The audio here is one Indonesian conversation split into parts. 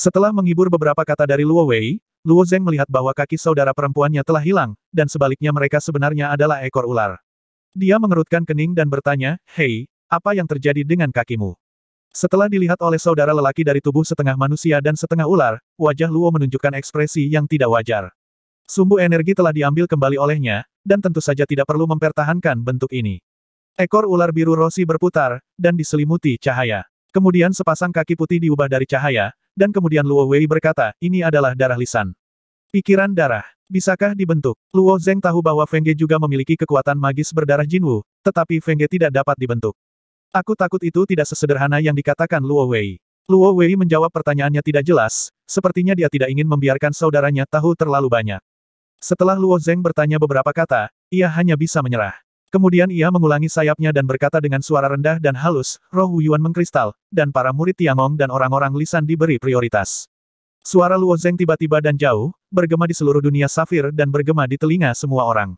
Setelah menghibur beberapa kata dari Luo Wei, Luo Zeng melihat bahwa kaki saudara perempuannya telah hilang, dan sebaliknya mereka sebenarnya adalah ekor ular. Dia mengerutkan kening dan bertanya, Hei, apa yang terjadi dengan kakimu? Setelah dilihat oleh saudara lelaki dari tubuh setengah manusia dan setengah ular, wajah Luo menunjukkan ekspresi yang tidak wajar. Sumbu energi telah diambil kembali olehnya, dan tentu saja tidak perlu mempertahankan bentuk ini. Ekor ular biru Rossi berputar, dan diselimuti cahaya. Kemudian sepasang kaki putih diubah dari cahaya, dan kemudian Luo Wei berkata, ini adalah darah lisan. Pikiran darah. Bisakah dibentuk? Luo Zeng tahu bahwa Fengge juga memiliki kekuatan magis berdarah Jinwu, tetapi Fengge tidak dapat dibentuk. Aku takut itu tidak sesederhana yang dikatakan Luo Wei. Luo Wei menjawab pertanyaannya tidak jelas, sepertinya dia tidak ingin membiarkan saudaranya tahu terlalu banyak. Setelah Luo Zeng bertanya beberapa kata, ia hanya bisa menyerah. Kemudian ia mengulangi sayapnya dan berkata dengan suara rendah dan halus, roh Wuyuan mengkristal, dan para murid Tiangong dan orang-orang lisan diberi prioritas. Suara Luo Zeng tiba-tiba dan jauh, bergema di seluruh dunia safir dan bergema di telinga semua orang.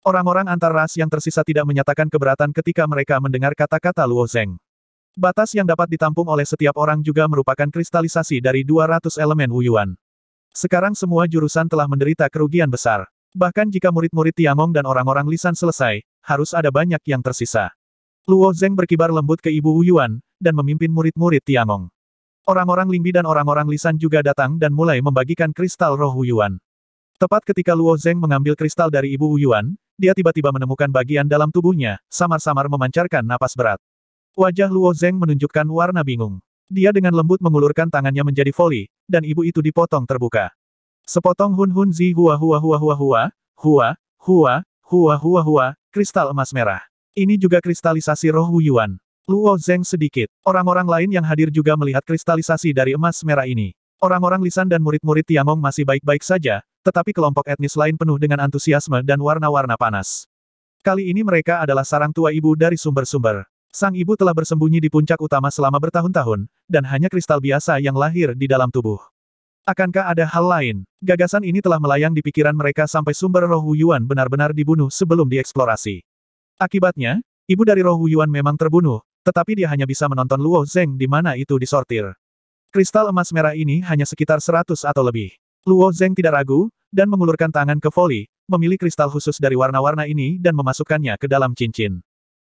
Orang-orang antar ras yang tersisa tidak menyatakan keberatan ketika mereka mendengar kata-kata Luo Zeng. Batas yang dapat ditampung oleh setiap orang juga merupakan kristalisasi dari 200 elemen Wuyuan. Sekarang semua jurusan telah menderita kerugian besar. Bahkan jika murid-murid Tiangong dan orang-orang lisan selesai, harus ada banyak yang tersisa. Luo Zeng berkibar lembut ke Ibu Wuyuan, dan memimpin murid-murid Tiangong. Orang-orang Lingbi dan orang-orang Lisan juga datang dan mulai membagikan kristal roh Wuyuan. Tepat ketika Luo Zeng mengambil kristal dari Ibu Wuyuan, dia tiba-tiba menemukan bagian dalam tubuhnya, samar-samar memancarkan napas berat. Wajah Luo Zeng menunjukkan warna bingung. Dia dengan lembut mengulurkan tangannya menjadi voli, dan ibu itu dipotong terbuka. Sepotong hun hun zi hua hua hua hua hua, hua, hua, hua, hua hua Kristal emas merah. Ini juga kristalisasi roh Wuyuan. Luo Zeng sedikit. Orang-orang lain yang hadir juga melihat kristalisasi dari emas merah ini. Orang-orang lisan dan murid-murid Tiangong masih baik-baik saja, tetapi kelompok etnis lain penuh dengan antusiasme dan warna-warna panas. Kali ini mereka adalah sarang tua ibu dari sumber-sumber. Sang ibu telah bersembunyi di puncak utama selama bertahun-tahun, dan hanya kristal biasa yang lahir di dalam tubuh. Akankah ada hal lain? Gagasan ini telah melayang di pikiran mereka sampai sumber roh Yuan benar-benar dibunuh sebelum dieksplorasi. Akibatnya, ibu dari roh Yuan memang terbunuh, tetapi dia hanya bisa menonton Luo Zeng di mana itu disortir. Kristal emas merah ini hanya sekitar 100 atau lebih. Luo Zeng tidak ragu, dan mengulurkan tangan ke voli, memilih kristal khusus dari warna-warna ini dan memasukkannya ke dalam cincin.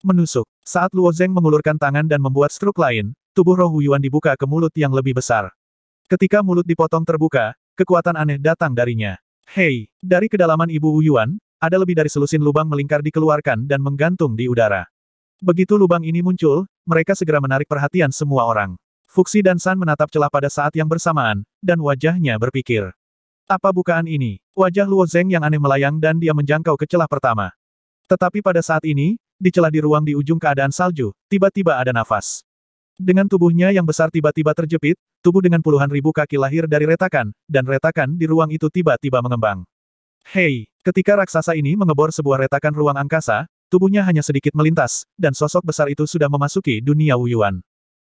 Menusuk, saat Luo Zeng mengulurkan tangan dan membuat struk lain, tubuh roh Yuan dibuka ke mulut yang lebih besar. Ketika mulut dipotong terbuka, kekuatan aneh datang darinya. Hei, dari kedalaman Ibu Uyuan, ada lebih dari selusin lubang melingkar dikeluarkan dan menggantung di udara. Begitu lubang ini muncul, mereka segera menarik perhatian semua orang. Fuxi dan San menatap celah pada saat yang bersamaan, dan wajahnya berpikir. Apa bukaan ini? Wajah Luo Zeng yang aneh melayang dan dia menjangkau ke celah pertama. Tetapi pada saat ini, di celah di ruang di ujung keadaan salju, tiba-tiba ada nafas. Dengan tubuhnya yang besar tiba-tiba terjepit, tubuh dengan puluhan ribu kaki lahir dari retakan, dan retakan di ruang itu tiba-tiba mengembang. Hei! Ketika raksasa ini mengebor sebuah retakan ruang angkasa, tubuhnya hanya sedikit melintas, dan sosok besar itu sudah memasuki dunia Wuyuan.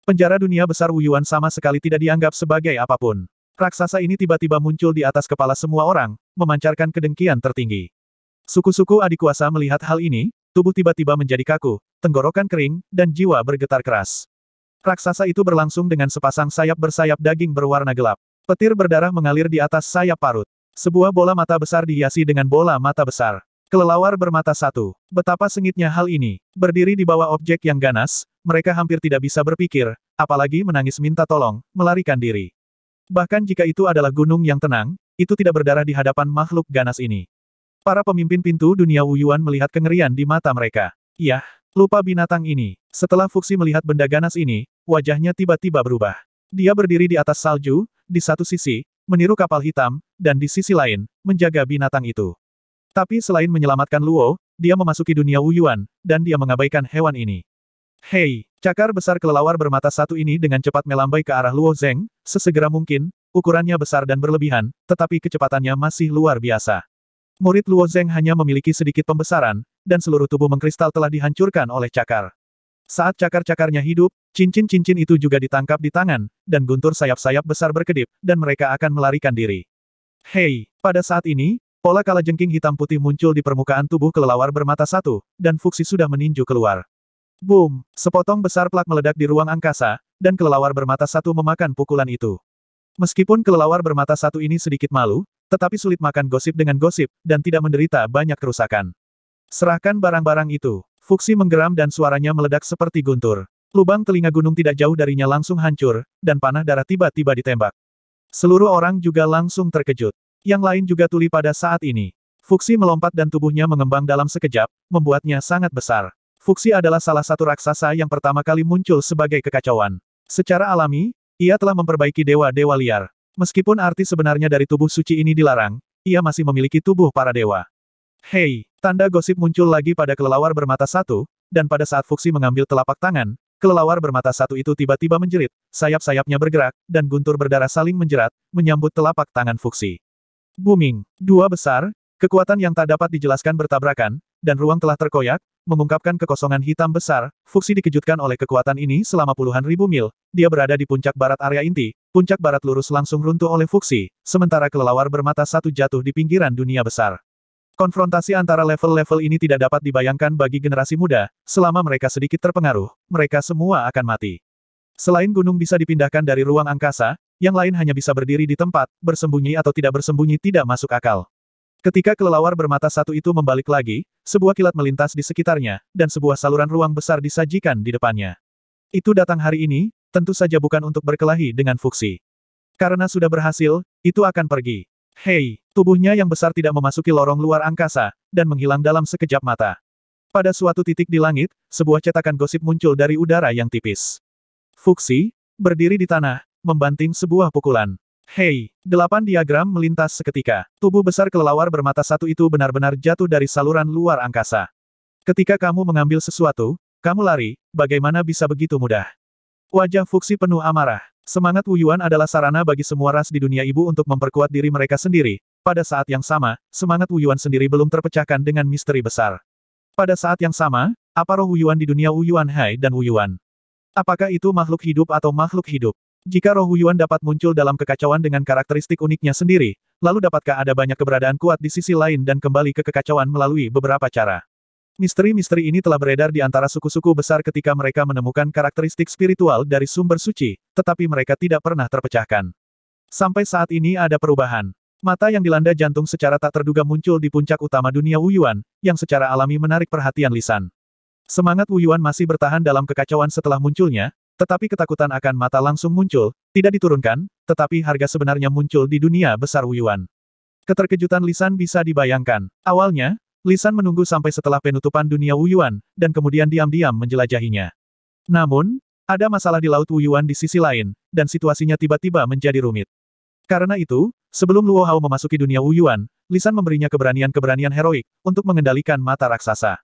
Penjara dunia besar Wuyuan sama sekali tidak dianggap sebagai apapun. Raksasa ini tiba-tiba muncul di atas kepala semua orang, memancarkan kedengkian tertinggi. Suku-suku adik kuasa melihat hal ini, tubuh tiba-tiba menjadi kaku, tenggorokan kering, dan jiwa bergetar keras. Raksasa itu berlangsung dengan sepasang sayap bersayap daging berwarna gelap. Petir berdarah mengalir di atas sayap parut. Sebuah bola mata besar dihiasi dengan bola mata besar. Kelelawar bermata satu. Betapa sengitnya hal ini. Berdiri di bawah objek yang ganas, mereka hampir tidak bisa berpikir, apalagi menangis minta tolong, melarikan diri. Bahkan jika itu adalah gunung yang tenang, itu tidak berdarah di hadapan makhluk ganas ini. Para pemimpin pintu dunia Wuyuan melihat kengerian di mata mereka. Yah, lupa binatang ini. Setelah Fuxi melihat benda ganas ini, wajahnya tiba-tiba berubah. Dia berdiri di atas salju, di satu sisi, meniru kapal hitam, dan di sisi lain, menjaga binatang itu. Tapi selain menyelamatkan Luo, dia memasuki dunia Wuyuan, dan dia mengabaikan hewan ini. Hei, cakar besar kelelawar bermata satu ini dengan cepat melambai ke arah Luo Zeng, sesegera mungkin, ukurannya besar dan berlebihan, tetapi kecepatannya masih luar biasa. Murid Luo Zeng hanya memiliki sedikit pembesaran, dan seluruh tubuh mengkristal telah dihancurkan oleh cakar. Saat cakar-cakarnya hidup, cincin-cincin itu juga ditangkap di tangan, dan guntur sayap-sayap besar berkedip, dan mereka akan melarikan diri. Hei, pada saat ini, pola kala jengking hitam putih muncul di permukaan tubuh kelelawar bermata satu, dan Fuxi sudah meninju keluar. Boom! Sepotong besar plak meledak di ruang angkasa, dan kelelawar bermata satu memakan pukulan itu. Meskipun kelelawar bermata satu ini sedikit malu, tetapi sulit makan gosip dengan gosip, dan tidak menderita banyak kerusakan. Serahkan barang-barang itu. Fuksi menggeram dan suaranya meledak seperti guntur. Lubang telinga gunung tidak jauh darinya langsung hancur, dan panah darah tiba-tiba ditembak. Seluruh orang juga langsung terkejut. Yang lain juga tuli pada saat ini. Fuksi melompat dan tubuhnya mengembang dalam sekejap, membuatnya sangat besar. Fuksi adalah salah satu raksasa yang pertama kali muncul sebagai kekacauan. Secara alami, ia telah memperbaiki dewa-dewa liar. Meskipun arti sebenarnya dari tubuh suci ini dilarang, ia masih memiliki tubuh para dewa. Hei! Tanda gosip muncul lagi pada kelelawar bermata satu, dan pada saat Fuxi mengambil telapak tangan, kelelawar bermata satu itu tiba-tiba menjerit, sayap-sayapnya bergerak, dan guntur berdarah saling menjerat, menyambut telapak tangan Fuxi. Booming, dua besar, kekuatan yang tak dapat dijelaskan bertabrakan, dan ruang telah terkoyak, mengungkapkan kekosongan hitam besar, Fuxi dikejutkan oleh kekuatan ini selama puluhan ribu mil, dia berada di puncak barat area inti, puncak barat lurus langsung runtuh oleh Fuxi, sementara kelelawar bermata satu jatuh di pinggiran dunia besar. Konfrontasi antara level-level ini tidak dapat dibayangkan bagi generasi muda, selama mereka sedikit terpengaruh, mereka semua akan mati. Selain gunung bisa dipindahkan dari ruang angkasa, yang lain hanya bisa berdiri di tempat, bersembunyi atau tidak bersembunyi tidak masuk akal. Ketika kelelawar bermata satu itu membalik lagi, sebuah kilat melintas di sekitarnya, dan sebuah saluran ruang besar disajikan di depannya. Itu datang hari ini, tentu saja bukan untuk berkelahi dengan fuksi. Karena sudah berhasil, itu akan pergi. Hei, Tubuhnya yang besar tidak memasuki lorong luar angkasa, dan menghilang dalam sekejap mata. Pada suatu titik di langit, sebuah cetakan gosip muncul dari udara yang tipis. Fuxi berdiri di tanah, membanting sebuah pukulan. Hei, delapan diagram melintas seketika. Tubuh besar kelelawar bermata satu itu benar-benar jatuh dari saluran luar angkasa. Ketika kamu mengambil sesuatu, kamu lari, bagaimana bisa begitu mudah? Wajah Fuxi penuh amarah. Semangat Wuyuan adalah sarana bagi semua ras di dunia ibu untuk memperkuat diri mereka sendiri, pada saat yang sama, semangat Wuyuan sendiri belum terpecahkan dengan misteri besar. Pada saat yang sama, apa roh Wuyuan di dunia Wuyuan Hai dan Wuyuan? Apakah itu makhluk hidup atau makhluk hidup? Jika roh Wuyuan dapat muncul dalam kekacauan dengan karakteristik uniknya sendiri, lalu dapatkah ada banyak keberadaan kuat di sisi lain dan kembali ke kekacauan melalui beberapa cara? Misteri-misteri ini telah beredar di antara suku-suku besar ketika mereka menemukan karakteristik spiritual dari sumber suci, tetapi mereka tidak pernah terpecahkan. Sampai saat ini ada perubahan. Mata yang dilanda jantung secara tak terduga muncul di puncak utama dunia Wuyuan, yang secara alami menarik perhatian Lisan. Semangat Wuyuan masih bertahan dalam kekacauan setelah munculnya, tetapi ketakutan akan mata langsung muncul, tidak diturunkan, tetapi harga sebenarnya muncul di dunia besar Wuyuan. Keterkejutan Lisan bisa dibayangkan. Awalnya, Lisan menunggu sampai setelah penutupan dunia Wuyuan, dan kemudian diam-diam menjelajahinya. Namun, ada masalah di Laut Wuyuan di sisi lain, dan situasinya tiba-tiba menjadi rumit. Karena itu, sebelum Luo Hao memasuki dunia Wuyuan, Lisan memberinya keberanian-keberanian heroik, untuk mengendalikan mata raksasa.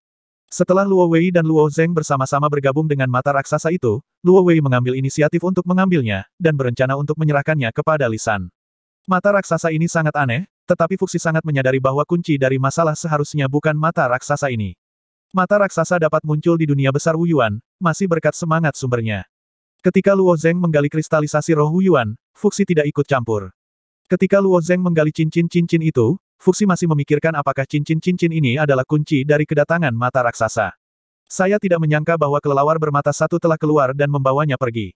Setelah Luo Wei dan Luo Zeng bersama-sama bergabung dengan mata raksasa itu, Luo Wei mengambil inisiatif untuk mengambilnya, dan berencana untuk menyerahkannya kepada Lisan. Mata raksasa ini sangat aneh, tetapi Fuxi sangat menyadari bahwa kunci dari masalah seharusnya bukan mata raksasa ini. Mata raksasa dapat muncul di dunia besar Wuyuan, masih berkat semangat sumbernya. Ketika Luo Zeng menggali kristalisasi roh Wuyuan, Fuxi tidak ikut campur. Ketika Luo Zeng menggali cincin-cincin itu, Fuxi masih memikirkan apakah cincin-cincin ini adalah kunci dari kedatangan mata raksasa. Saya tidak menyangka bahwa kelelawar bermata satu telah keluar dan membawanya pergi.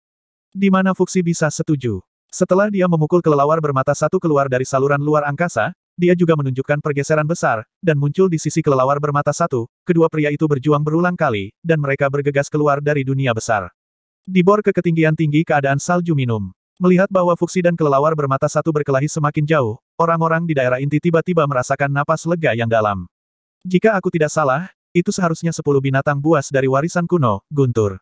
Di mana Fuxi bisa setuju? Setelah dia memukul kelelawar bermata satu keluar dari saluran luar angkasa, dia juga menunjukkan pergeseran besar, dan muncul di sisi kelelawar bermata satu, kedua pria itu berjuang berulang kali, dan mereka bergegas keluar dari dunia besar. Dibor ke ketinggian tinggi keadaan salju minum. Melihat bahwa fuksi dan kelelawar bermata satu berkelahi semakin jauh, orang-orang di daerah inti tiba-tiba merasakan napas lega yang dalam. Jika aku tidak salah, itu seharusnya sepuluh binatang buas dari warisan kuno, Guntur.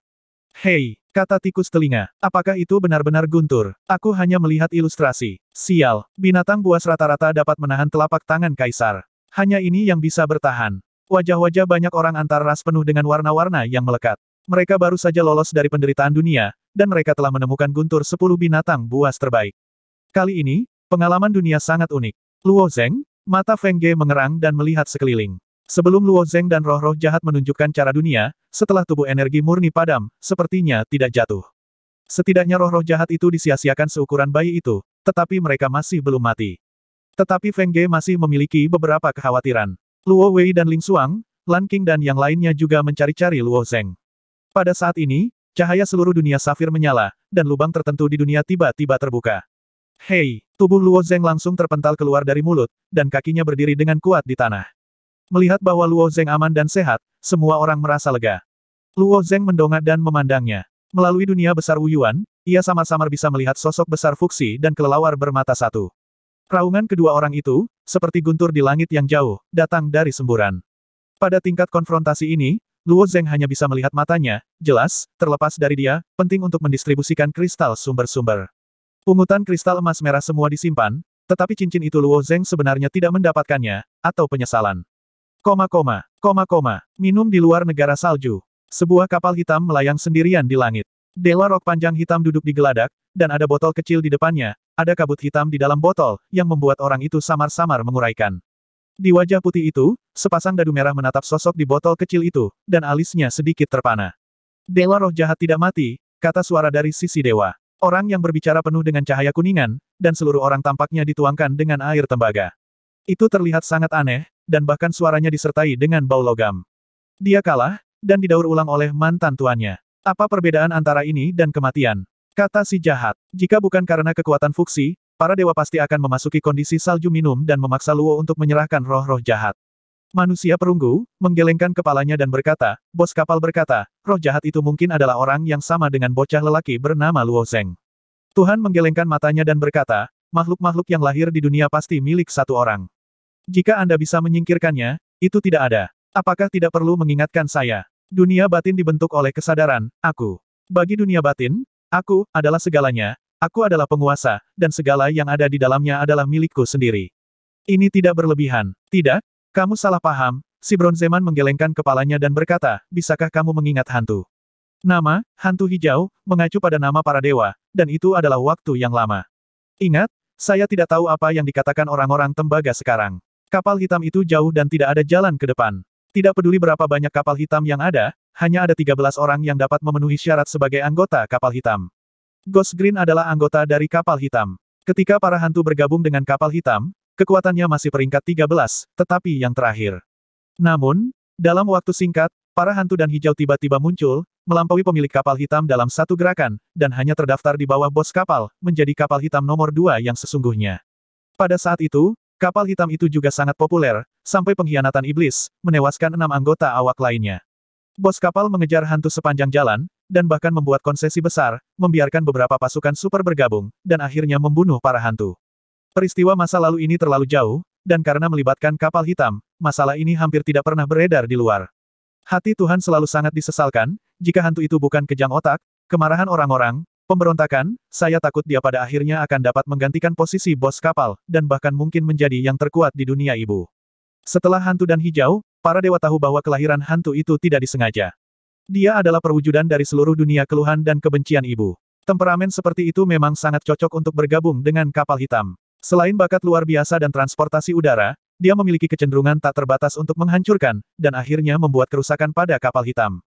Hei, kata tikus telinga, apakah itu benar-benar Guntur? Aku hanya melihat ilustrasi. Sial, binatang buas rata-rata dapat menahan telapak tangan kaisar. Hanya ini yang bisa bertahan. Wajah-wajah banyak orang antar ras penuh dengan warna-warna yang melekat. Mereka baru saja lolos dari penderitaan dunia, dan mereka telah menemukan guntur sepuluh binatang buas terbaik. Kali ini, pengalaman dunia sangat unik. Luo Zeng, mata Feng Ge mengerang dan melihat sekeliling. Sebelum Luo Zeng dan roh-roh jahat menunjukkan cara dunia, setelah tubuh energi murni padam, sepertinya tidak jatuh. Setidaknya roh-roh jahat itu disia-siakan seukuran bayi itu, tetapi mereka masih belum mati. Tetapi Feng Ge masih memiliki beberapa kekhawatiran. Luo Wei dan Ling Suang, Lan King dan yang lainnya juga mencari-cari Luo Zeng. Pada saat ini, cahaya seluruh dunia safir menyala, dan lubang tertentu di dunia tiba-tiba terbuka. Hei, tubuh Luo Zeng langsung terpental keluar dari mulut, dan kakinya berdiri dengan kuat di tanah. Melihat bahwa Luo Zeng aman dan sehat, semua orang merasa lega. Luo Zeng mendongak dan memandangnya. Melalui dunia besar Wuyuan, ia samar-samar bisa melihat sosok besar Fuxi dan kelelawar bermata satu. Raungan kedua orang itu, seperti guntur di langit yang jauh, datang dari semburan. Pada tingkat konfrontasi ini, Luo Zeng hanya bisa melihat matanya, jelas, terlepas dari dia, penting untuk mendistribusikan kristal sumber-sumber. Pungutan kristal emas merah semua disimpan, tetapi cincin itu Luo Zeng sebenarnya tidak mendapatkannya, atau penyesalan. Koma koma, koma koma, minum di luar negara salju. Sebuah kapal hitam melayang sendirian di langit. Dela rok panjang hitam duduk di geladak, dan ada botol kecil di depannya, ada kabut hitam di dalam botol, yang membuat orang itu samar-samar menguraikan. Di wajah putih itu, sepasang dadu merah menatap sosok di botol kecil itu, dan alisnya sedikit terpana. Dewa roh jahat tidak mati, kata suara dari sisi dewa. Orang yang berbicara penuh dengan cahaya kuningan, dan seluruh orang tampaknya dituangkan dengan air tembaga. Itu terlihat sangat aneh, dan bahkan suaranya disertai dengan bau logam. Dia kalah, dan didaur ulang oleh mantan tuannya. Apa perbedaan antara ini dan kematian? Kata si jahat. Jika bukan karena kekuatan fuksi, Para dewa pasti akan memasuki kondisi salju minum dan memaksa Luo untuk menyerahkan roh-roh jahat. Manusia perunggu, menggelengkan kepalanya dan berkata, bos kapal berkata, roh jahat itu mungkin adalah orang yang sama dengan bocah lelaki bernama Luo Zeng. Tuhan menggelengkan matanya dan berkata, makhluk-makhluk yang lahir di dunia pasti milik satu orang. Jika Anda bisa menyingkirkannya, itu tidak ada. Apakah tidak perlu mengingatkan saya? Dunia batin dibentuk oleh kesadaran, aku. Bagi dunia batin, aku adalah segalanya, Aku adalah penguasa, dan segala yang ada di dalamnya adalah milikku sendiri. Ini tidak berlebihan. Tidak, kamu salah paham, si Bronzeman menggelengkan kepalanya dan berkata, bisakah kamu mengingat hantu? Nama, hantu hijau, mengacu pada nama para dewa, dan itu adalah waktu yang lama. Ingat, saya tidak tahu apa yang dikatakan orang-orang tembaga sekarang. Kapal hitam itu jauh dan tidak ada jalan ke depan. Tidak peduli berapa banyak kapal hitam yang ada, hanya ada 13 orang yang dapat memenuhi syarat sebagai anggota kapal hitam. Ghost Green adalah anggota dari kapal hitam. Ketika para hantu bergabung dengan kapal hitam, kekuatannya masih peringkat 13, tetapi yang terakhir. Namun, dalam waktu singkat, para hantu dan hijau tiba-tiba muncul, melampaui pemilik kapal hitam dalam satu gerakan, dan hanya terdaftar di bawah bos kapal, menjadi kapal hitam nomor dua yang sesungguhnya. Pada saat itu, kapal hitam itu juga sangat populer, sampai pengkhianatan iblis, menewaskan enam anggota awak lainnya. Bos kapal mengejar hantu sepanjang jalan, dan bahkan membuat konsesi besar, membiarkan beberapa pasukan super bergabung, dan akhirnya membunuh para hantu. Peristiwa masa lalu ini terlalu jauh, dan karena melibatkan kapal hitam, masalah ini hampir tidak pernah beredar di luar. Hati Tuhan selalu sangat disesalkan, jika hantu itu bukan kejang otak, kemarahan orang-orang, pemberontakan, saya takut dia pada akhirnya akan dapat menggantikan posisi bos kapal, dan bahkan mungkin menjadi yang terkuat di dunia ibu. Setelah hantu dan hijau, Para dewa tahu bahwa kelahiran hantu itu tidak disengaja. Dia adalah perwujudan dari seluruh dunia keluhan dan kebencian ibu. Temperamen seperti itu memang sangat cocok untuk bergabung dengan kapal hitam. Selain bakat luar biasa dan transportasi udara, dia memiliki kecenderungan tak terbatas untuk menghancurkan, dan akhirnya membuat kerusakan pada kapal hitam.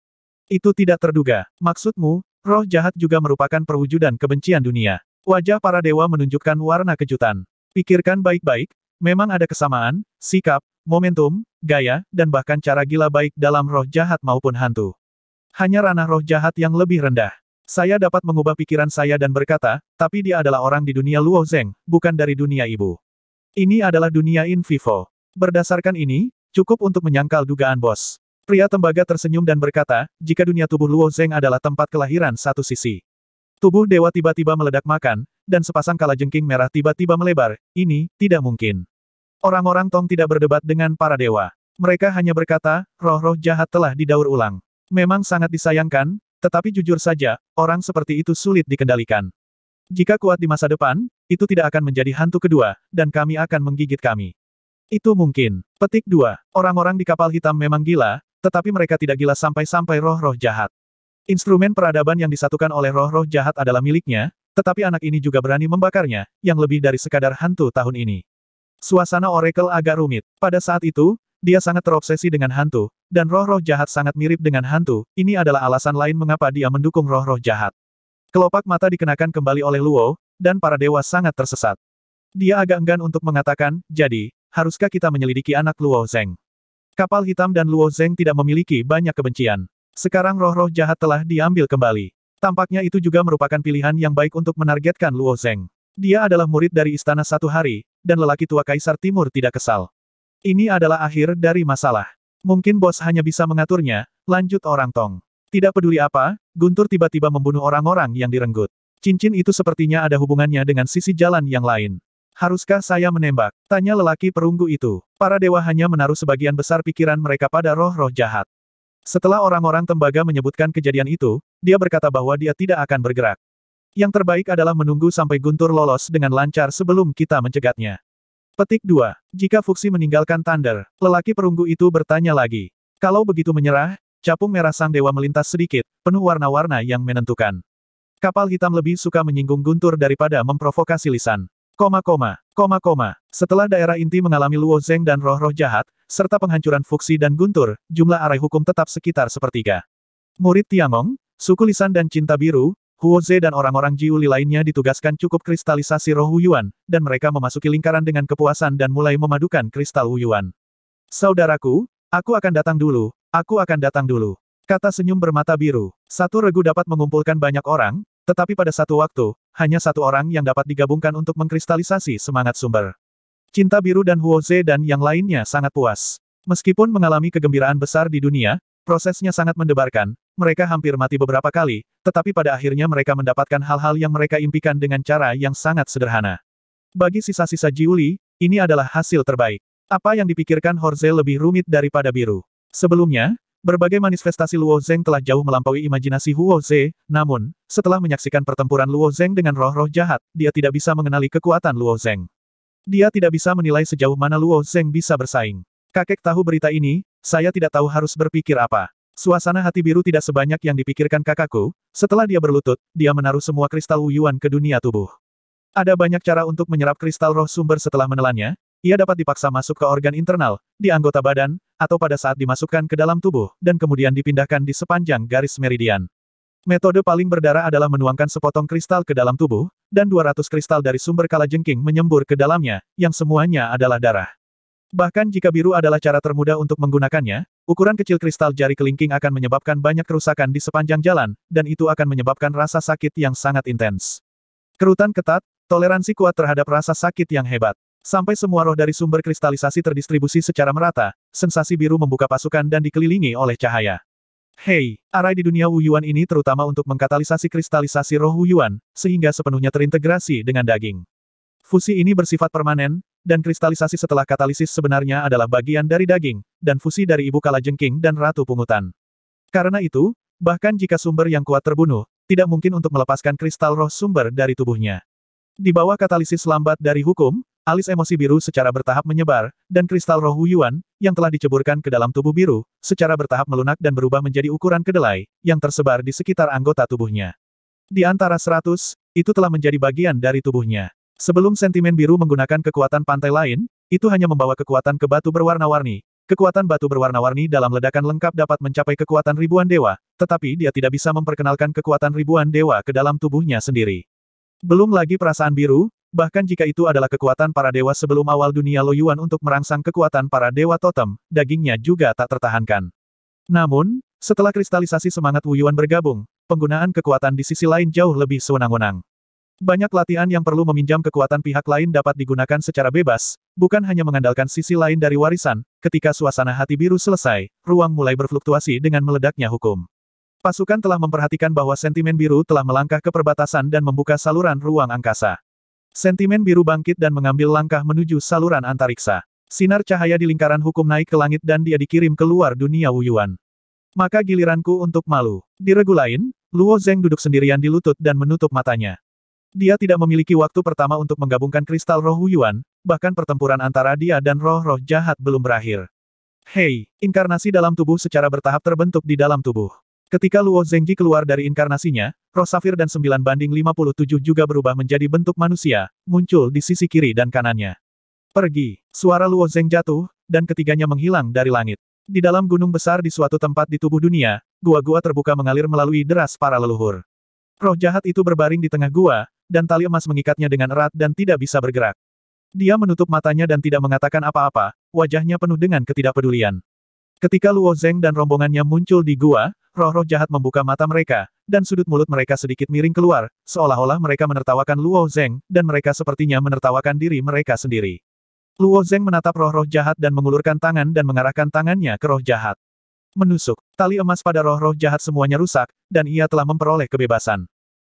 Itu tidak terduga. Maksudmu, roh jahat juga merupakan perwujudan kebencian dunia. Wajah para dewa menunjukkan warna kejutan. Pikirkan baik-baik, memang ada kesamaan, sikap, Momentum, gaya, dan bahkan cara gila baik dalam roh jahat maupun hantu. Hanya ranah roh jahat yang lebih rendah. Saya dapat mengubah pikiran saya dan berkata, tapi dia adalah orang di dunia Luo Zeng, bukan dari dunia ibu. Ini adalah dunia in vivo. Berdasarkan ini, cukup untuk menyangkal dugaan bos. Pria tembaga tersenyum dan berkata, jika dunia tubuh Luo Zeng adalah tempat kelahiran satu sisi. Tubuh dewa tiba-tiba meledak makan, dan sepasang kalajengking merah tiba-tiba melebar, ini, tidak mungkin. Orang-orang Tong tidak berdebat dengan para dewa. Mereka hanya berkata, roh-roh jahat telah didaur ulang. Memang sangat disayangkan, tetapi jujur saja, orang seperti itu sulit dikendalikan. Jika kuat di masa depan, itu tidak akan menjadi hantu kedua, dan kami akan menggigit kami. Itu mungkin. Petik 2. Orang-orang di kapal hitam memang gila, tetapi mereka tidak gila sampai-sampai roh-roh jahat. Instrumen peradaban yang disatukan oleh roh-roh jahat adalah miliknya, tetapi anak ini juga berani membakarnya, yang lebih dari sekadar hantu tahun ini. Suasana Oracle agak rumit. Pada saat itu, dia sangat terobsesi dengan hantu, dan roh-roh jahat sangat mirip dengan hantu, ini adalah alasan lain mengapa dia mendukung roh-roh jahat. Kelopak mata dikenakan kembali oleh Luo, dan para dewa sangat tersesat. Dia agak enggan untuk mengatakan, jadi, haruskah kita menyelidiki anak Luo Zeng? Kapal hitam dan Luo Zeng tidak memiliki banyak kebencian. Sekarang roh-roh jahat telah diambil kembali. Tampaknya itu juga merupakan pilihan yang baik untuk menargetkan Luo Zeng. Dia adalah murid dari istana satu hari, dan lelaki tua Kaisar Timur tidak kesal. Ini adalah akhir dari masalah. Mungkin bos hanya bisa mengaturnya, lanjut orang tong. Tidak peduli apa, Guntur tiba-tiba membunuh orang-orang yang direnggut. Cincin itu sepertinya ada hubungannya dengan sisi jalan yang lain. Haruskah saya menembak? Tanya lelaki perunggu itu. Para dewa hanya menaruh sebagian besar pikiran mereka pada roh-roh jahat. Setelah orang-orang tembaga menyebutkan kejadian itu, dia berkata bahwa dia tidak akan bergerak. Yang terbaik adalah menunggu sampai Guntur lolos dengan lancar sebelum kita mencegatnya. Petik 2. Jika Fuxi meninggalkan Thunder, lelaki perunggu itu bertanya lagi. Kalau begitu menyerah, capung merah sang dewa melintas sedikit, penuh warna-warna yang menentukan. Kapal hitam lebih suka menyinggung Guntur daripada memprovokasi lisan. Koma koma, koma koma. Setelah daerah inti mengalami Luo Zeng dan roh-roh jahat, serta penghancuran Fuxi dan Guntur, jumlah arai hukum tetap sekitar sepertiga. Murid Tiangong, suku lisan dan cinta biru, Huoze dan orang-orang Jiuli lainnya ditugaskan cukup kristalisasi roh Wuyuan, dan mereka memasuki lingkaran dengan kepuasan dan mulai memadukan kristal Wuyuan. Saudaraku, aku akan datang dulu, aku akan datang dulu. Kata senyum bermata biru. Satu regu dapat mengumpulkan banyak orang, tetapi pada satu waktu, hanya satu orang yang dapat digabungkan untuk mengkristalisasi semangat sumber. Cinta biru dan Huoze dan yang lainnya sangat puas. Meskipun mengalami kegembiraan besar di dunia, Prosesnya sangat mendebarkan, mereka hampir mati beberapa kali, tetapi pada akhirnya mereka mendapatkan hal-hal yang mereka impikan dengan cara yang sangat sederhana. Bagi sisa-sisa Jiuli, ini adalah hasil terbaik. Apa yang dipikirkan Horze lebih rumit daripada biru. Sebelumnya, Berbagai manifestasi Luo Zeng telah jauh melampaui imajinasi Huo Ze, namun, setelah menyaksikan pertempuran Luo Zeng dengan roh-roh jahat, dia tidak bisa mengenali kekuatan Luo Zeng. Dia tidak bisa menilai sejauh mana Luo Zeng bisa bersaing. Kakek tahu berita ini, saya tidak tahu harus berpikir apa. Suasana hati biru tidak sebanyak yang dipikirkan kakakku, setelah dia berlutut, dia menaruh semua kristal wuyuan ke dunia tubuh. Ada banyak cara untuk menyerap kristal roh sumber setelah menelannya, ia dapat dipaksa masuk ke organ internal, di anggota badan, atau pada saat dimasukkan ke dalam tubuh, dan kemudian dipindahkan di sepanjang garis meridian. Metode paling berdarah adalah menuangkan sepotong kristal ke dalam tubuh, dan 200 kristal dari sumber Jengking menyembur ke dalamnya, yang semuanya adalah darah. Bahkan jika biru adalah cara termudah untuk menggunakannya, ukuran kecil kristal jari kelingking akan menyebabkan banyak kerusakan di sepanjang jalan, dan itu akan menyebabkan rasa sakit yang sangat intens. Kerutan ketat, toleransi kuat terhadap rasa sakit yang hebat. Sampai semua roh dari sumber kristalisasi terdistribusi secara merata, sensasi biru membuka pasukan dan dikelilingi oleh cahaya. Hei, arai di dunia wuyuan ini terutama untuk mengkatalisasi kristalisasi roh wuyuan, sehingga sepenuhnya terintegrasi dengan daging. Fusi ini bersifat permanen, dan kristalisasi setelah katalisis sebenarnya adalah bagian dari daging, dan fusi dari ibu kala jengking dan ratu pungutan. Karena itu, bahkan jika sumber yang kuat terbunuh, tidak mungkin untuk melepaskan kristal roh sumber dari tubuhnya. Di bawah katalisis lambat dari hukum, alis emosi biru secara bertahap menyebar, dan kristal roh Yuan yang telah diceburkan ke dalam tubuh biru, secara bertahap melunak dan berubah menjadi ukuran kedelai, yang tersebar di sekitar anggota tubuhnya. Di antara seratus, itu telah menjadi bagian dari tubuhnya. Sebelum sentimen biru menggunakan kekuatan pantai lain, itu hanya membawa kekuatan ke batu berwarna-warni. Kekuatan batu berwarna-warni dalam ledakan lengkap dapat mencapai kekuatan ribuan dewa, tetapi dia tidak bisa memperkenalkan kekuatan ribuan dewa ke dalam tubuhnya sendiri. Belum lagi perasaan biru, bahkan jika itu adalah kekuatan para dewa sebelum awal dunia Loyuan untuk merangsang kekuatan para dewa totem, dagingnya juga tak tertahankan. Namun, setelah kristalisasi semangat Wuyuan bergabung, penggunaan kekuatan di sisi lain jauh lebih sewenang-wenang. Banyak latihan yang perlu meminjam kekuatan pihak lain dapat digunakan secara bebas, bukan hanya mengandalkan sisi lain dari warisan. Ketika suasana hati biru selesai, ruang mulai berfluktuasi dengan meledaknya hukum. Pasukan telah memperhatikan bahwa sentimen biru telah melangkah ke perbatasan dan membuka saluran ruang angkasa. Sentimen biru bangkit dan mengambil langkah menuju saluran antariksa. Sinar cahaya di lingkaran hukum naik ke langit dan dia dikirim keluar dunia Wuyuan. Maka giliranku untuk malu. Di regu lain, Luo Zeng duduk sendirian di lutut dan menutup matanya. Dia tidak memiliki waktu pertama untuk menggabungkan kristal roh Yuan. bahkan pertempuran antara dia dan roh-roh jahat belum berakhir. Hei, inkarnasi dalam tubuh secara bertahap terbentuk di dalam tubuh. Ketika Luo Zengji keluar dari inkarnasinya, roh safir dan sembilan banding 57 juga berubah menjadi bentuk manusia, muncul di sisi kiri dan kanannya. Pergi, suara Luo Zeng jatuh, dan ketiganya menghilang dari langit. Di dalam gunung besar di suatu tempat di tubuh dunia, gua-gua terbuka mengalir melalui deras para leluhur. Roh jahat itu berbaring di tengah gua, dan tali emas mengikatnya dengan erat dan tidak bisa bergerak. Dia menutup matanya dan tidak mengatakan apa-apa, wajahnya penuh dengan ketidakpedulian. Ketika Luo Zeng dan rombongannya muncul di gua, roh-roh jahat membuka mata mereka, dan sudut mulut mereka sedikit miring keluar, seolah-olah mereka menertawakan Luo Zeng, dan mereka sepertinya menertawakan diri mereka sendiri. Luo Zeng menatap roh-roh jahat dan mengulurkan tangan dan mengarahkan tangannya ke roh jahat. Menusuk, tali emas pada roh-roh jahat semuanya rusak, dan ia telah memperoleh kebebasan.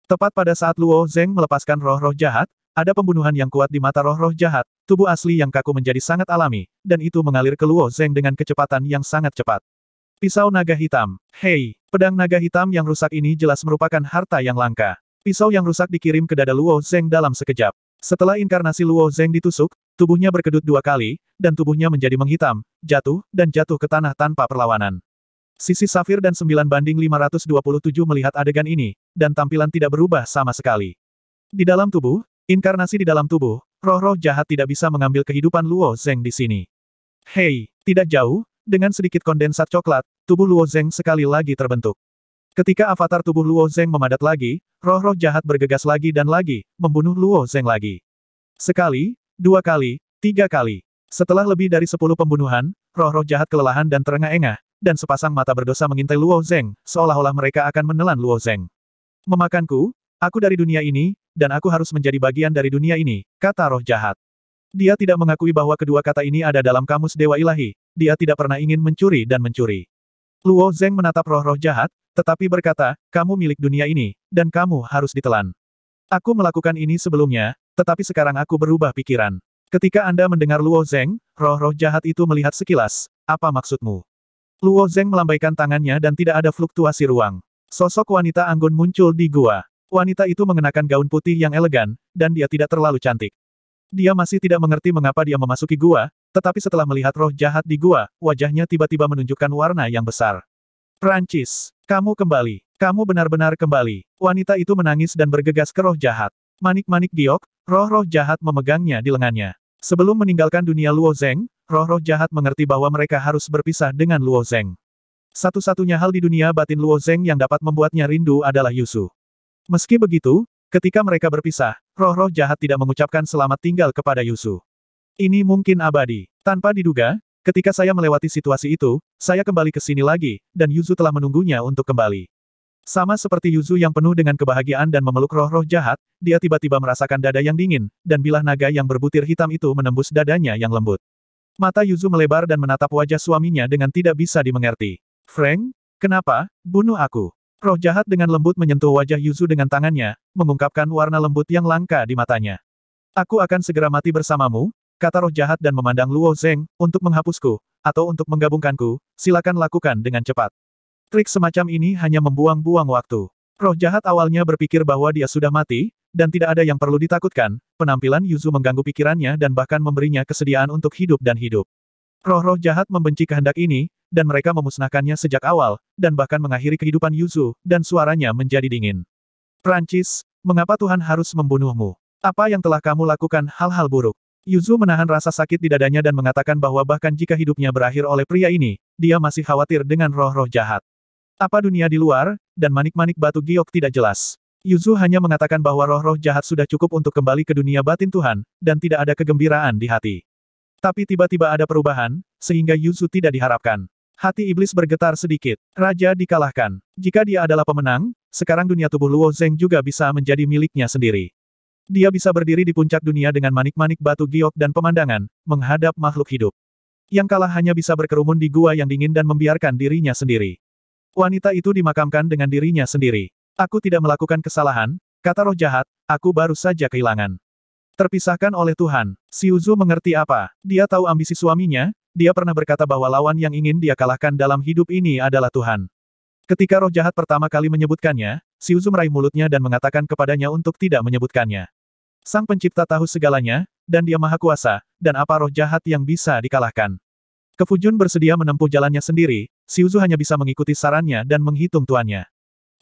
Tepat pada saat Luo Zeng melepaskan roh-roh jahat, ada pembunuhan yang kuat di mata roh-roh jahat, tubuh asli yang kaku menjadi sangat alami, dan itu mengalir ke Luo Zeng dengan kecepatan yang sangat cepat. Pisau naga hitam. Hei, pedang naga hitam yang rusak ini jelas merupakan harta yang langka. Pisau yang rusak dikirim ke dada Luo Zeng dalam sekejap. Setelah inkarnasi Luo Zeng ditusuk, tubuhnya berkedut dua kali, dan tubuhnya menjadi menghitam, jatuh, dan jatuh ke tanah tanpa perlawanan. Sisi Safir dan sembilan banding 527 melihat adegan ini, dan tampilan tidak berubah sama sekali. Di dalam tubuh, inkarnasi di dalam tubuh, roh-roh jahat tidak bisa mengambil kehidupan Luo Zeng di sini. Hei, tidak jauh, dengan sedikit kondensat coklat, tubuh Luo Zeng sekali lagi terbentuk. Ketika avatar tubuh Luo Zeng memadat lagi, roh-roh jahat bergegas lagi dan lagi, membunuh Luo Zeng lagi. Sekali, dua kali, tiga kali. Setelah lebih dari sepuluh pembunuhan, roh-roh jahat kelelahan dan terengah-engah, dan sepasang mata berdosa mengintai Luo Zeng, seolah-olah mereka akan menelan Luo Zeng. Memakanku, aku dari dunia ini, dan aku harus menjadi bagian dari dunia ini, kata roh jahat. Dia tidak mengakui bahwa kedua kata ini ada dalam kamus Dewa Ilahi, dia tidak pernah ingin mencuri dan mencuri. Luo Zeng menatap roh-roh jahat, tetapi berkata, kamu milik dunia ini, dan kamu harus ditelan. Aku melakukan ini sebelumnya, tetapi sekarang aku berubah pikiran. Ketika Anda mendengar Luo Zeng, roh-roh jahat itu melihat sekilas, apa maksudmu? Luo Zeng melambaikan tangannya dan tidak ada fluktuasi ruang. Sosok wanita anggun muncul di gua. Wanita itu mengenakan gaun putih yang elegan, dan dia tidak terlalu cantik. Dia masih tidak mengerti mengapa dia memasuki gua, tetapi setelah melihat roh jahat di gua, wajahnya tiba-tiba menunjukkan warna yang besar. Perancis, kamu kembali. Kamu benar-benar kembali. Wanita itu menangis dan bergegas ke roh jahat. Manik-manik giok, roh-roh jahat memegangnya di lengannya. Sebelum meninggalkan dunia Luo Zeng, Roh-roh jahat mengerti bahwa mereka harus berpisah dengan Luo Zeng. Satu-satunya hal di dunia batin Luo Zeng yang dapat membuatnya rindu adalah Yusu. Meski begitu, ketika mereka berpisah, roh-roh jahat tidak mengucapkan selamat tinggal kepada Yusu. Ini mungkin abadi. Tanpa diduga, ketika saya melewati situasi itu, saya kembali ke sini lagi, dan Yuzu telah menunggunya untuk kembali. Sama seperti Yuzu yang penuh dengan kebahagiaan dan memeluk roh-roh jahat, dia tiba-tiba merasakan dada yang dingin, dan bilah naga yang berbutir hitam itu menembus dadanya yang lembut. Mata Yuzu melebar dan menatap wajah suaminya dengan tidak bisa dimengerti. Frank, kenapa, bunuh aku? Roh jahat dengan lembut menyentuh wajah Yuzu dengan tangannya, mengungkapkan warna lembut yang langka di matanya. Aku akan segera mati bersamamu, kata roh jahat dan memandang Luo Zeng, untuk menghapusku, atau untuk menggabungkanku, silakan lakukan dengan cepat. Trik semacam ini hanya membuang-buang waktu. Roh jahat awalnya berpikir bahwa dia sudah mati, dan tidak ada yang perlu ditakutkan, penampilan Yuzu mengganggu pikirannya dan bahkan memberinya kesediaan untuk hidup dan hidup. Roh-roh jahat membenci kehendak ini, dan mereka memusnahkannya sejak awal, dan bahkan mengakhiri kehidupan Yuzu, dan suaranya menjadi dingin. Prancis, mengapa Tuhan harus membunuhmu? Apa yang telah kamu lakukan hal-hal buruk? Yuzu menahan rasa sakit di dadanya dan mengatakan bahwa bahkan jika hidupnya berakhir oleh pria ini, dia masih khawatir dengan roh-roh jahat. Apa dunia di luar, dan manik-manik batu giok tidak jelas. Yuzu hanya mengatakan bahwa roh-roh jahat sudah cukup untuk kembali ke dunia batin Tuhan, dan tidak ada kegembiraan di hati. Tapi tiba-tiba ada perubahan, sehingga Yuzu tidak diharapkan. Hati iblis bergetar sedikit. Raja dikalahkan. Jika dia adalah pemenang, sekarang dunia tubuh Luo Zeng juga bisa menjadi miliknya sendiri. Dia bisa berdiri di puncak dunia dengan manik-manik batu giok dan pemandangan, menghadap makhluk hidup. Yang kalah hanya bisa berkerumun di gua yang dingin dan membiarkan dirinya sendiri. Wanita itu dimakamkan dengan dirinya sendiri. Aku tidak melakukan kesalahan, kata roh jahat, aku baru saja kehilangan. Terpisahkan oleh Tuhan, Siuzu mengerti apa. Dia tahu ambisi suaminya, dia pernah berkata bahwa lawan yang ingin dia kalahkan dalam hidup ini adalah Tuhan. Ketika roh jahat pertama kali menyebutkannya, Siuzu meraih mulutnya dan mengatakan kepadanya untuk tidak menyebutkannya. Sang pencipta tahu segalanya, dan dia maha kuasa, dan apa roh jahat yang bisa dikalahkan. Kefujun bersedia menempuh jalannya sendiri, Siuzu hanya bisa mengikuti sarannya dan menghitung tuannya.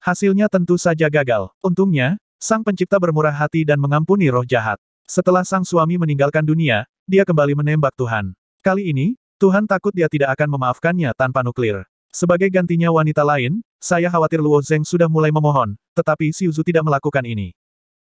Hasilnya tentu saja gagal. Untungnya, sang pencipta bermurah hati dan mengampuni roh jahat. Setelah sang suami meninggalkan dunia, dia kembali menembak Tuhan. Kali ini, Tuhan takut dia tidak akan memaafkannya tanpa nuklir. Sebagai gantinya wanita lain, saya khawatir Luo Zeng sudah mulai memohon, tetapi Siuzu tidak melakukan ini.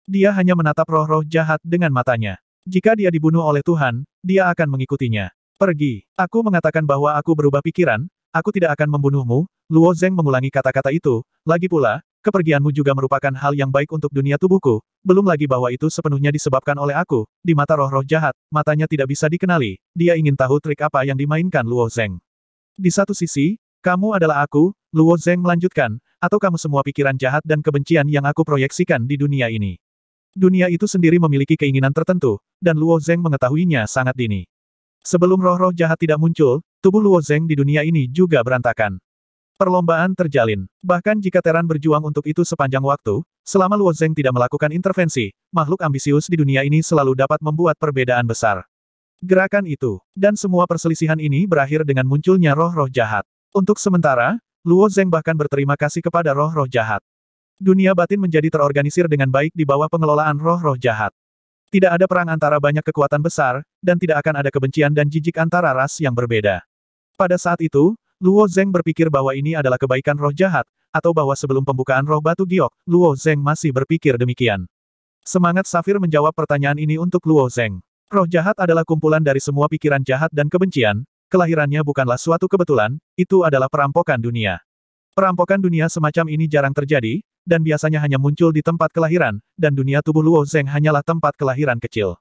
Dia hanya menatap roh-roh jahat dengan matanya. Jika dia dibunuh oleh Tuhan, dia akan mengikutinya. Pergi. Aku mengatakan bahwa aku berubah pikiran, aku tidak akan membunuhmu, Luo Zeng mengulangi kata-kata itu, lagi pula, kepergianmu juga merupakan hal yang baik untuk dunia tubuhku, belum lagi bahwa itu sepenuhnya disebabkan oleh aku, di mata roh-roh jahat, matanya tidak bisa dikenali, dia ingin tahu trik apa yang dimainkan Luo Zeng. Di satu sisi, kamu adalah aku, Luo Zeng melanjutkan, atau kamu semua pikiran jahat dan kebencian yang aku proyeksikan di dunia ini. Dunia itu sendiri memiliki keinginan tertentu, dan Luo Zeng mengetahuinya sangat dini. Sebelum roh-roh jahat tidak muncul, tubuh Luo Zeng di dunia ini juga berantakan. Perlombaan terjalin. Bahkan jika Teran berjuang untuk itu sepanjang waktu, selama Luo Zeng tidak melakukan intervensi, makhluk ambisius di dunia ini selalu dapat membuat perbedaan besar. Gerakan itu, dan semua perselisihan ini berakhir dengan munculnya roh-roh jahat. Untuk sementara, Luo Zeng bahkan berterima kasih kepada roh-roh jahat. Dunia batin menjadi terorganisir dengan baik di bawah pengelolaan roh-roh jahat. Tidak ada perang antara banyak kekuatan besar, dan tidak akan ada kebencian dan jijik antara ras yang berbeda. Pada saat itu, Luo Zeng berpikir bahwa ini adalah kebaikan roh jahat, atau bahwa sebelum pembukaan roh batu giok, Luo Zeng masih berpikir demikian. Semangat Safir menjawab pertanyaan ini untuk Luo Zeng. Roh jahat adalah kumpulan dari semua pikiran jahat dan kebencian, kelahirannya bukanlah suatu kebetulan, itu adalah perampokan dunia. Perampokan dunia semacam ini jarang terjadi, dan biasanya hanya muncul di tempat kelahiran, dan dunia tubuh Luo Zeng hanyalah tempat kelahiran kecil.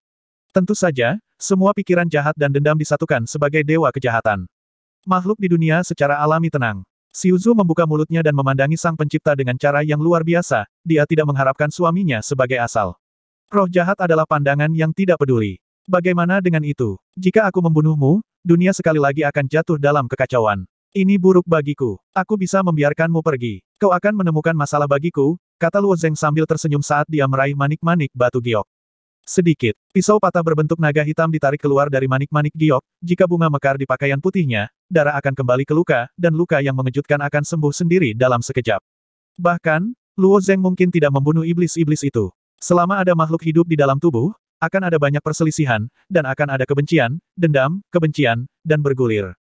Tentu saja, semua pikiran jahat dan dendam disatukan sebagai dewa kejahatan. Makhluk di dunia secara alami tenang. Siuzu membuka mulutnya dan memandangi sang pencipta dengan cara yang luar biasa, dia tidak mengharapkan suaminya sebagai asal. Roh jahat adalah pandangan yang tidak peduli. Bagaimana dengan itu? Jika aku membunuhmu, dunia sekali lagi akan jatuh dalam kekacauan. Ini buruk bagiku. Aku bisa membiarkanmu pergi. Kau akan menemukan masalah bagiku, kata Luo Zeng sambil tersenyum saat dia meraih manik-manik batu giok. Sedikit, pisau patah berbentuk naga hitam ditarik keluar dari manik-manik giok, jika bunga mekar di pakaian putihnya, darah akan kembali ke luka, dan luka yang mengejutkan akan sembuh sendiri dalam sekejap. Bahkan, Luo Zeng mungkin tidak membunuh iblis-iblis itu. Selama ada makhluk hidup di dalam tubuh, akan ada banyak perselisihan, dan akan ada kebencian, dendam, kebencian, dan bergulir.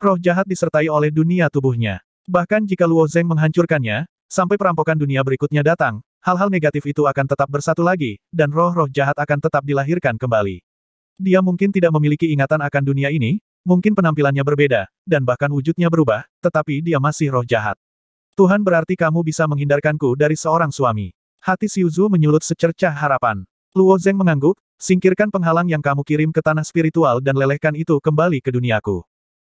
Roh jahat disertai oleh dunia tubuhnya. Bahkan jika Luo Zeng menghancurkannya, sampai perampokan dunia berikutnya datang, hal-hal negatif itu akan tetap bersatu lagi, dan roh-roh jahat akan tetap dilahirkan kembali. Dia mungkin tidak memiliki ingatan akan dunia ini, mungkin penampilannya berbeda, dan bahkan wujudnya berubah, tetapi dia masih roh jahat. Tuhan berarti kamu bisa menghindarkanku dari seorang suami. Hati Siuzu menyulut secercah harapan. Luo Zeng mengangguk, singkirkan penghalang yang kamu kirim ke tanah spiritual dan lelehkan itu kembali ke duniaku.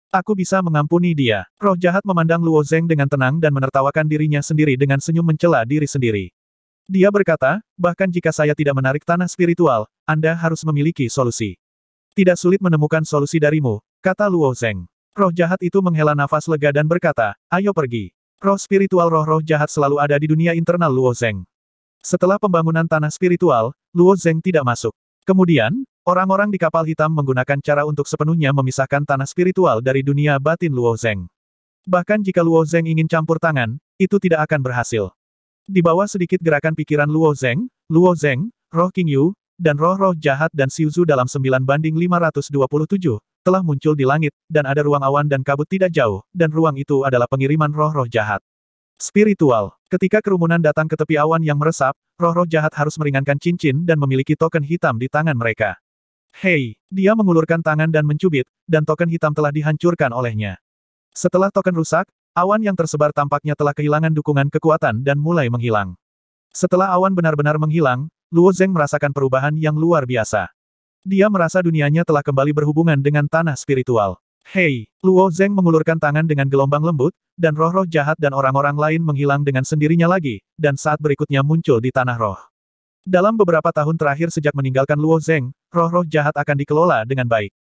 Aku bisa mengampuni dia. Roh jahat memandang Luo Zeng dengan tenang dan menertawakan dirinya sendiri dengan senyum mencela diri sendiri. Dia berkata, bahkan jika saya tidak menarik tanah spiritual, Anda harus memiliki solusi. Tidak sulit menemukan solusi darimu, kata Luo Zeng. Roh jahat itu menghela nafas lega dan berkata, ayo pergi. Roh spiritual roh-roh jahat selalu ada di dunia internal Luo Zeng. Setelah pembangunan tanah spiritual, Luo Zeng tidak masuk. Kemudian, orang-orang di kapal hitam menggunakan cara untuk sepenuhnya memisahkan tanah spiritual dari dunia batin Luo Zeng. Bahkan jika Luo Zeng ingin campur tangan, itu tidak akan berhasil. Di bawah sedikit gerakan pikiran Luo Zeng, Luo Zeng, roh King Yu, dan roh-roh jahat dan Siuzu dalam 9 banding 527, telah muncul di langit, dan ada ruang awan dan kabut tidak jauh, dan ruang itu adalah pengiriman roh-roh jahat. Spiritual. Ketika kerumunan datang ke tepi awan yang meresap, roh-roh jahat harus meringankan cincin dan memiliki token hitam di tangan mereka. Hei! Dia mengulurkan tangan dan mencubit, dan token hitam telah dihancurkan olehnya. Setelah token rusak, Awan yang tersebar tampaknya telah kehilangan dukungan kekuatan dan mulai menghilang. Setelah awan benar-benar menghilang, Luo Zeng merasakan perubahan yang luar biasa. Dia merasa dunianya telah kembali berhubungan dengan tanah spiritual. Hei, Luo Zeng mengulurkan tangan dengan gelombang lembut, dan roh-roh jahat dan orang-orang lain menghilang dengan sendirinya lagi, dan saat berikutnya muncul di tanah roh. Dalam beberapa tahun terakhir sejak meninggalkan Luo Zeng, roh-roh jahat akan dikelola dengan baik.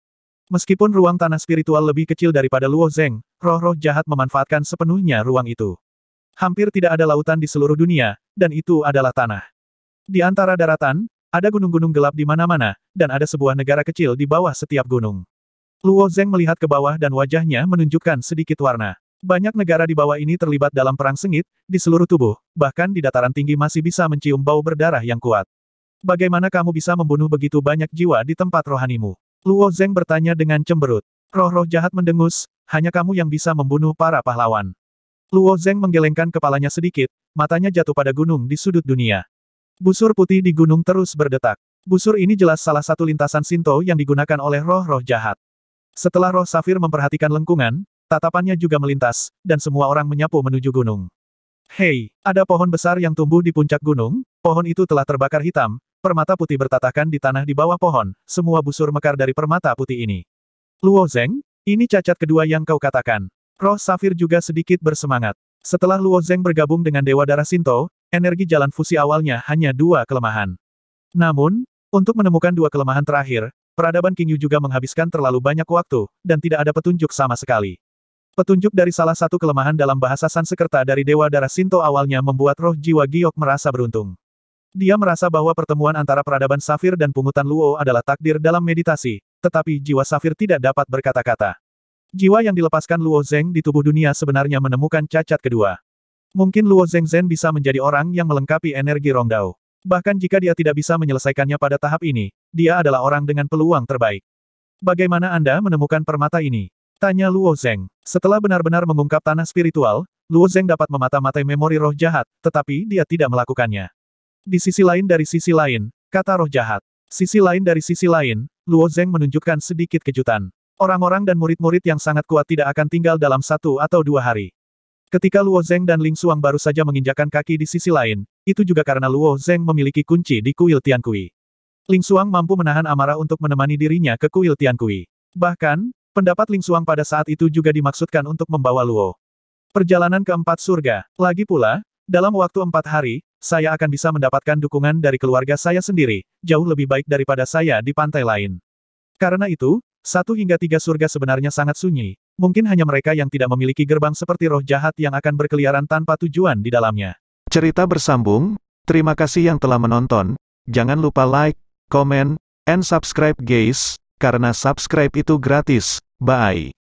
Meskipun ruang tanah spiritual lebih kecil daripada Luo Zeng, roh-roh jahat memanfaatkan sepenuhnya ruang itu. Hampir tidak ada lautan di seluruh dunia, dan itu adalah tanah. Di antara daratan, ada gunung-gunung gelap di mana-mana, dan ada sebuah negara kecil di bawah setiap gunung. Luo Zeng melihat ke bawah dan wajahnya menunjukkan sedikit warna. Banyak negara di bawah ini terlibat dalam perang sengit, di seluruh tubuh, bahkan di dataran tinggi masih bisa mencium bau berdarah yang kuat. Bagaimana kamu bisa membunuh begitu banyak jiwa di tempat rohanimu? Luo Zeng bertanya dengan cemberut. Roh-roh jahat mendengus, hanya kamu yang bisa membunuh para pahlawan. Luo Zeng menggelengkan kepalanya sedikit, matanya jatuh pada gunung di sudut dunia. Busur putih di gunung terus berdetak. Busur ini jelas salah satu lintasan Sinto yang digunakan oleh roh-roh jahat. Setelah roh safir memperhatikan lengkungan, tatapannya juga melintas, dan semua orang menyapu menuju gunung. Hei, ada pohon besar yang tumbuh di puncak gunung, pohon itu telah terbakar hitam, permata putih bertatahkan di tanah di bawah pohon, semua busur mekar dari permata putih ini. Luo Zeng, ini cacat kedua yang kau katakan. Roh Safir juga sedikit bersemangat. Setelah Luo Zeng bergabung dengan Dewa Darah Sinto, energi jalan fusi awalnya hanya dua kelemahan. Namun, untuk menemukan dua kelemahan terakhir, peradaban King Yu juga menghabiskan terlalu banyak waktu, dan tidak ada petunjuk sama sekali. Petunjuk dari salah satu kelemahan dalam bahasa Sansekerta dari Dewa Darah Sinto awalnya membuat roh jiwa Giok merasa beruntung. Dia merasa bahwa pertemuan antara peradaban Safir dan pungutan Luo adalah takdir dalam meditasi, tetapi jiwa Safir tidak dapat berkata-kata. Jiwa yang dilepaskan Luo Zeng di tubuh dunia sebenarnya menemukan cacat kedua. Mungkin Luo Zeng Zhen bisa menjadi orang yang melengkapi energi Rongdao. Bahkan jika dia tidak bisa menyelesaikannya pada tahap ini, dia adalah orang dengan peluang terbaik. Bagaimana Anda menemukan permata ini? Tanya Luo Zeng. Setelah benar-benar mengungkap tanah spiritual, Luo Zeng dapat memata-matai memori roh jahat, tetapi dia tidak melakukannya. Di sisi lain dari sisi lain, kata roh jahat. Sisi lain dari sisi lain, Luo Zeng menunjukkan sedikit kejutan. Orang-orang dan murid-murid yang sangat kuat tidak akan tinggal dalam satu atau dua hari. Ketika Luo Zeng dan Ling Suang baru saja menginjakan kaki di sisi lain, itu juga karena Luo Zeng memiliki kunci di kuil Tiankui. Ling Suang mampu menahan amarah untuk menemani dirinya ke kuil Tiankui. Bahkan, pendapat Ling Suang pada saat itu juga dimaksudkan untuk membawa Luo. Perjalanan ke empat surga, lagi pula, dalam waktu empat hari, saya akan bisa mendapatkan dukungan dari keluarga saya sendiri, jauh lebih baik daripada saya di pantai lain. Karena itu, satu hingga tiga surga sebenarnya sangat sunyi, mungkin hanya mereka yang tidak memiliki gerbang seperti roh jahat yang akan berkeliaran tanpa tujuan di dalamnya. Cerita bersambung, terima kasih yang telah menonton, jangan lupa like, comment, and subscribe guys, karena subscribe itu gratis, bye.